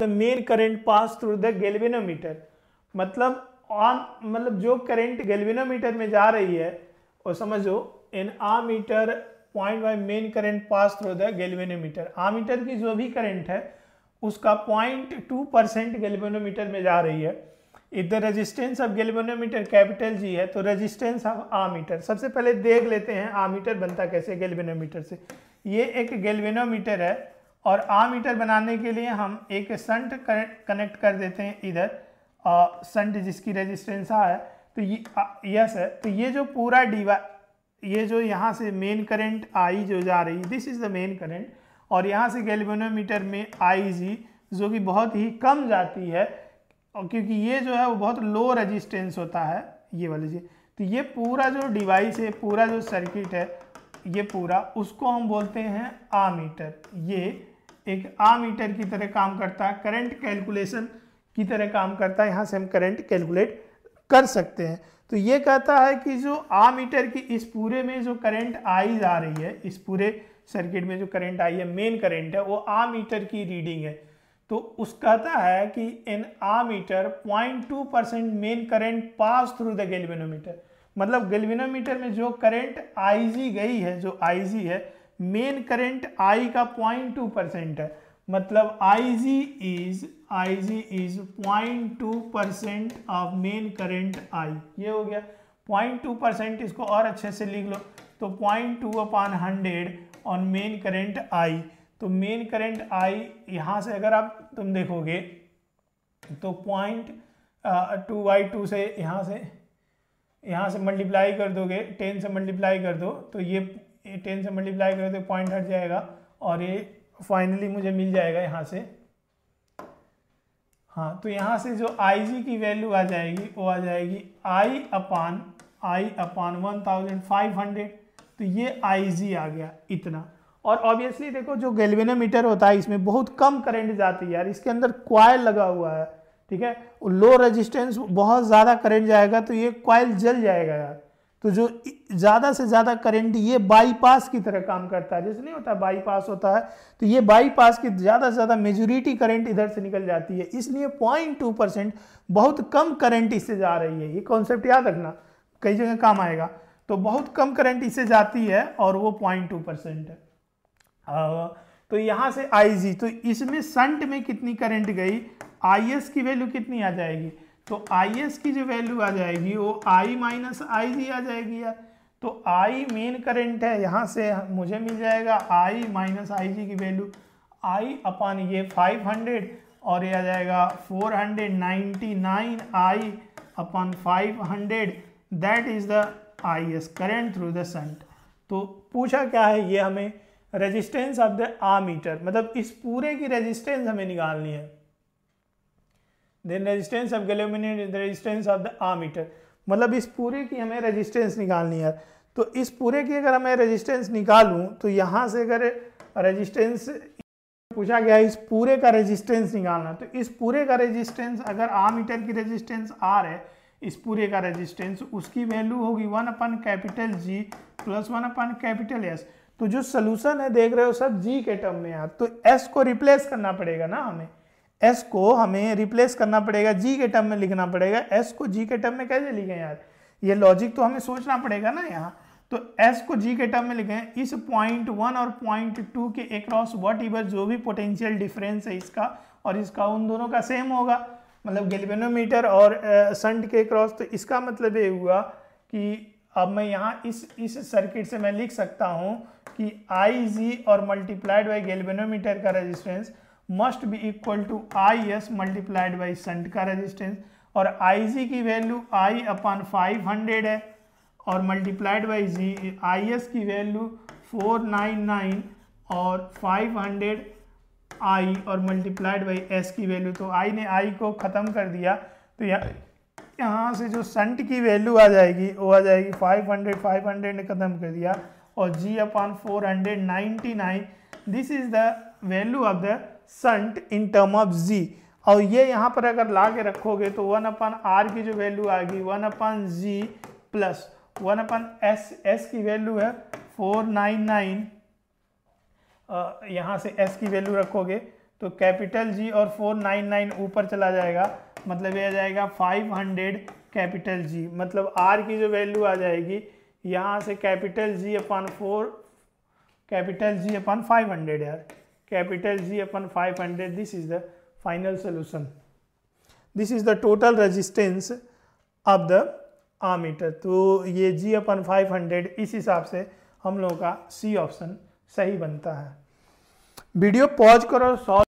the main current pass through the galvanometer मतलब on मतलब जो करेंट गैल्वेनोमीटर में जा रही है वो समझो in ammeter point by main current pass through the galvanometer ammeter की जो भी करंट है उसका पॉइंट टू परसेंट गैल्वेनोमीटर में जा रही है if the resistance of galvanometer capital G है तो रेजिस्टेंस ऑफ आ मीटर सबसे पहले देख लेते हैं आ मीटर बनता कैसे गैल्वेनोमीटर से ये एक गैल्वेनोमीटर है और आमीटर बनाने के लिए हम एक संट कनेक्ट कर देते हैं इधर संट जिसकी रेजिस्टेंस आ है तो ये यस है तो ये जो पूरा डिवा ये जो यहाँ से मेन करंट आई जो जा रही this is the main current और यहाँ से गैल्वेनोमीटर में आई जी जो कि बहुत ही कम जाती है क्योंकि ये जो है वो बहुत लो रजिस्टेंस होता है ये वाली जी तो ये पूरा जो डिवाइस है पूरा जो सर्किट है ये पूरा उसको हम बोलते हैं आमीटर ये एक आम मीटर की तरह काम करता है करंट कैलकुलेशन की तरह काम करता है यहाँ से हम करंट कैलकुलेट कर सकते हैं तो ये कहता है कि जो आ मीटर की इस पूरे में जो करंट आई जा रही है इस पूरे सर्किट में जो करंट आई है मेन करंट है वो आ मीटर की रीडिंग है तो उस कहता है कि in ammeter point two percent main current pass through the galvanometer मतलब गेलविनोमीटर में जो करंट आईजी गई है जो आईजी है मेन करंट आई का पॉइंट टू परसेंट है मतलब I G is I G is point two percent of main current I ये हो गया पॉइंट टू परसेंट इसको और अच्छे से लिख लो तो point two upon hundred on main current I तो मेन करंट आई यहाँ से अगर आप तुम देखोगे तो पॉइंट टू बाई टू से यहाँ से यहाँ से मल्टीप्लाई कर दोगे टेन से मल्टीप्लाई कर दो तो ये ये टेन से मल्टीप्लाई करें तो पॉइंट हट जाएगा और ये फाइनली मुझे मिल जाएगा यहाँ से हाँ तो यहाँ से जो आई जी की वैल्यू आ जाएगी वो आ जाएगी I upon I upon one thousand five hundred तो ये आई जी आ गया इतना और ऑब्वियसली देखो जो गेलवेनोमीटर होता है इसमें बहुत कम करंट जाती है यार इसके अंदर क्वाइल लगा हुआ है ठीक है लो रेजिस्टेंस बहुत ज़्यादा करंट जाएगा तो ये क्वाइल जल जाएगा यार तो जो ज़्यादा से ज़्यादा करंट ये बाईपास की तरह काम करता है जैसे नहीं होता बाईपास होता है तो ये बाईपास की ज़्यादा से ज़्यादा मेजोरिटी करंट इधर से निकल जाती है इसलिए पॉइंट टू परसेंट बहुत कम करंट इससे जा रही है ये कॉन्सेप्ट याद रखना कई जगह काम आएगा तो बहुत कम करंट इससे जाती है और वो पॉइंट टू परसेंट है तो यहां से आई जी तो इसमें संट में कितनी करंट गई आई एस की वैल्यू कितनी आ जाएगी तो आई एस की जो वैल्यू आ जाएगी वो आई माइनस आई जी आ जाएगी यार तो आई मेन करंट है यहाँ से मुझे मिल जाएगा आई माइनस आई जी की वैल्यू आई अपन ये 500 और ये आ जाएगा 499 I upon 500 that is the I S current through the shunt तो पूछा क्या है ये हमें resistance of the ammeter मतलब इस पूरे की रेजिस्टेंस हमें निकालनी है then resistance of galvanometer is the resistance of the ammeter मतलब इस पूरे की हमें रेजिस्टेंस निकालनी है तो इस पूरे की अगर मैं रेजिस्टेंस निकालूं तो यहाँ से अगर रेजिस्टेंस पूछा गया इस पूरे का रेजिस्टेंस निकालना तो इस पूरे का रेजिस्टेंस अगर आ मीटर की रेजिस्टेंस आर है इस पूरे का रेजिस्टेंस उसकी वैल्यू होगी one upon capital G plus one upon capital S तो जो सोल्यूशन है देख रहे हो सब जी के टर्म में यार तो एस को रिप्लेस करना पड़ेगा ना हमें एस को हमें रिप्लेस करना पड़ेगा जी के टर्म में लिखना पड़ेगा एस को जी के टर्म में कैसे लिखें यार ये लॉजिक तो हमें सोचना पड़ेगा ना यहाँ तो एस को जी के टर्म में लिखें इस पॉइंट वन और पॉइंट टू के अक्रॉस वॉट इवर जो भी पोटेंशियल डिफरेंस है इसका और इसका उन दोनों का सेम होगा मतलब गेल्वेनोमीटर और संट के क्रॉस तो इसका मतलब ये हुआ कि अब मैं यहाँ इस इस सर्किट से मैं लिख सकता हूँ कि आई जी और मल्टीप्लाइड बाई गेल्वेनोमीटर का resistance must be equal to I S multiplied by shunt का रेजिस्टेंस और आई जी की value I upon five hundred है और multiplied by G I S की वैल्यू फोर नाइन नाइन और फाइव हंड्रेड आई और multiplied by S की value तो आई ने आई को ख़त्म कर दिया तो यहाँ यहाँ से जो संट की वैल्यू आ जाएगी वो आ जाएगी फाइव हंड्रेड फाइव हंड्रेड ने ख़त्म कर दिया और G upon four hundred ninety nine this is the value of the shunt in term of G और ये यहाँ पर अगर ला के रखोगे तो वन अपन आर की जो वैल्यू आएगी one upon G plus one upon S S की वैल्यू है फोर नाइन नाइन यहाँ से एस की वैल्यू रखोगे तो कैपिटल जी और फोर नाइन नाइन ऊपर चला जाएगा मतलब ये आ जाएगा फाइव हंड्रेड कैपिटल जी मतलब आर की जो वैल्यू आ जाएगी यहाँ से capital G upon four capital G upon five hundred यार capital G upon five hundred this is the final solution this is the total resistance of the ammeter तो ये जी upon five hundred इस हिसाब से हम लोगों का सी ऑप्शन सही बनता है वीडियो पॉज करो सॉल्व